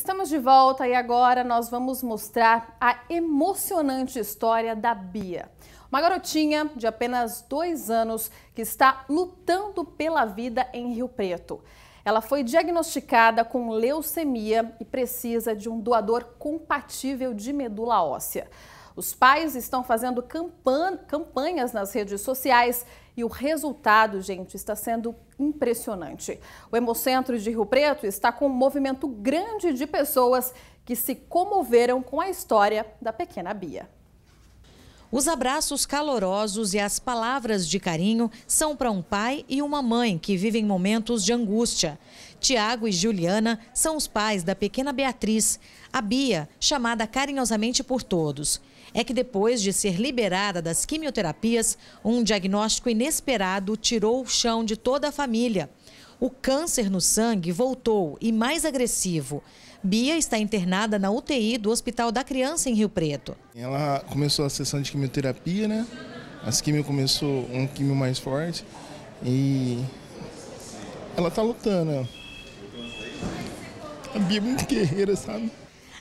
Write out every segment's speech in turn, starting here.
Estamos de volta e agora nós vamos mostrar a emocionante história da Bia. Uma garotinha de apenas dois anos que está lutando pela vida em Rio Preto. Ela foi diagnosticada com leucemia e precisa de um doador compatível de medula óssea. Os pais estão fazendo campan campanhas nas redes sociais e o resultado, gente, está sendo impressionante. O Hemocentro de Rio Preto está com um movimento grande de pessoas que se comoveram com a história da pequena Bia. Os abraços calorosos e as palavras de carinho são para um pai e uma mãe que vivem momentos de angústia. Tiago e Juliana são os pais da pequena Beatriz, a Bia, chamada carinhosamente por todos. É que depois de ser liberada das quimioterapias, um diagnóstico inesperado tirou o chão de toda a família. O câncer no sangue voltou e mais agressivo. Bia está internada na UTI do Hospital da Criança em Rio Preto. Ela começou a sessão de quimioterapia, né? As quimio começou um quimio mais forte e ela tá lutando. A Bia é muito guerreira, sabe?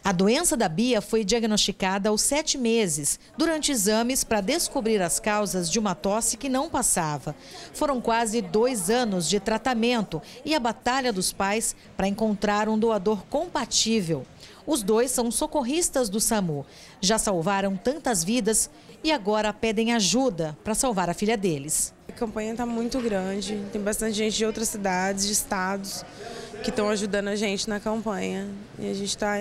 A doença da Bia foi diagnosticada aos sete meses, durante exames para descobrir as causas de uma tosse que não passava. Foram quase dois anos de tratamento e a batalha dos pais para encontrar um doador compatível. Os dois são socorristas do SAMU. Já salvaram tantas vidas e agora pedem ajuda para salvar a filha deles. A campanha está muito grande, tem bastante gente de outras cidades, de estados, que estão ajudando a gente na campanha. E a gente está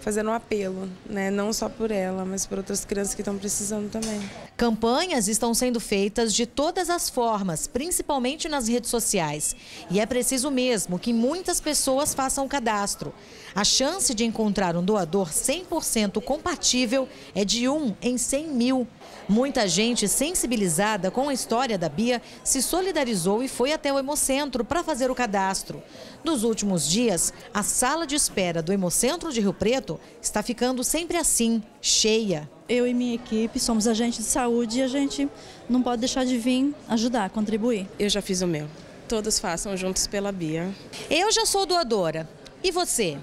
fazendo um apelo, né? não só por ela, mas por outras crianças que estão precisando também. Campanhas estão sendo feitas de todas as formas, principalmente nas redes sociais. E é preciso mesmo que muitas pessoas façam o cadastro. A chance de encontrar um doador 100% compatível é de 1 em 100 mil. Muita gente sensibilizada com a história da Bia se solidarizou e foi até o Hemocentro para fazer o cadastro. Nos últimos dias, a sala de espera do Hemocentro de Rio Preto está ficando sempre assim, cheia. Eu e minha equipe somos agentes de saúde e a gente não pode deixar de vir ajudar, contribuir. Eu já fiz o meu. Todos façam juntos pela Bia. Eu já sou doadora. E você?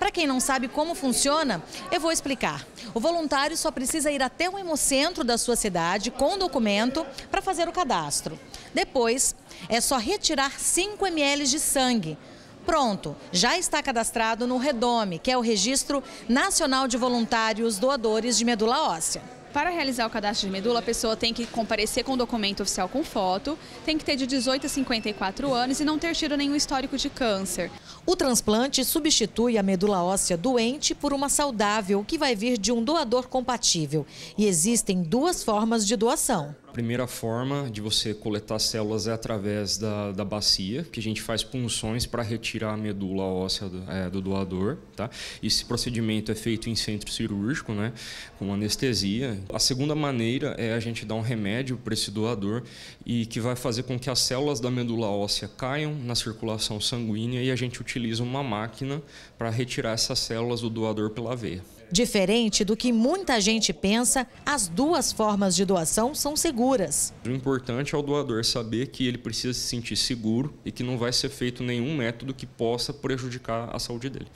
Para quem não sabe como funciona, eu vou explicar. O voluntário só precisa ir até o hemocentro da sua cidade com documento para fazer o cadastro. Depois, é só retirar 5 ml de sangue. Pronto, já está cadastrado no REDOME, que é o Registro Nacional de Voluntários Doadores de Medula Óssea. Para realizar o cadastro de medula, a pessoa tem que comparecer com documento oficial com foto, tem que ter de 18 a 54 anos e não ter tido nenhum histórico de câncer. O transplante substitui a medula óssea doente por uma saudável, que vai vir de um doador compatível. E existem duas formas de doação. A primeira forma de você coletar células é através da, da bacia, que a gente faz punções para retirar a medula óssea do, é, do, doador. Tá? Esse procedimento é feito em centro cirúrgico, né, com anestesia. A segunda maneira é a gente dar um remédio para esse doador e que vai fazer com que as células da medula óssea caiam na circulação sanguínea e a gente utiliza uma máquina para retirar essas células do doador pela veia. Diferente do que muita gente pensa, as duas formas de doação são seguras. O importante é o doador saber que ele precisa se sentir seguro e que não vai ser feito nenhum método que possa prejudicar a saúde dele.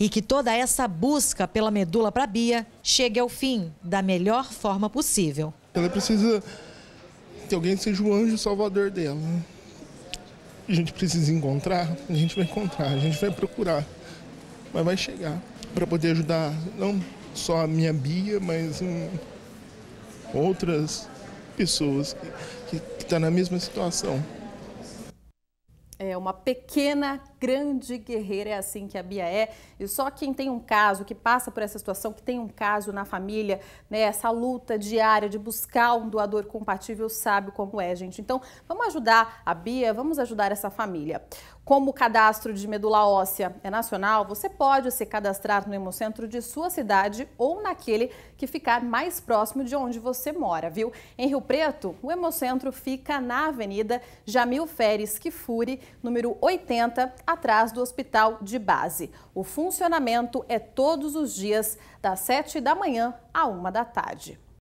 E que toda essa busca pela medula para Bia chegue ao fim da melhor forma possível. Ela precisa que alguém seja o anjo salvador dela. A gente precisa encontrar, a gente vai encontrar, a gente vai procurar, mas vai chegar para poder ajudar não só a minha Bia, mas um, outras pessoas que estão tá na mesma situação. É uma pequena, grande guerreira, é assim que a Bia é. E só quem tem um caso, que passa por essa situação, que tem um caso na família, né, essa luta diária de buscar um doador compatível, sabe como é, gente. Então, vamos ajudar a Bia, vamos ajudar essa família. Como o cadastro de medula óssea é nacional, você pode se cadastrar no Hemocentro de sua cidade ou naquele que ficar mais próximo de onde você mora, viu? Em Rio Preto, o Hemocentro fica na Avenida Jamil Feres Kifuri, número 80, atrás do Hospital de Base. O funcionamento é todos os dias, das 7 da manhã à 1 da tarde.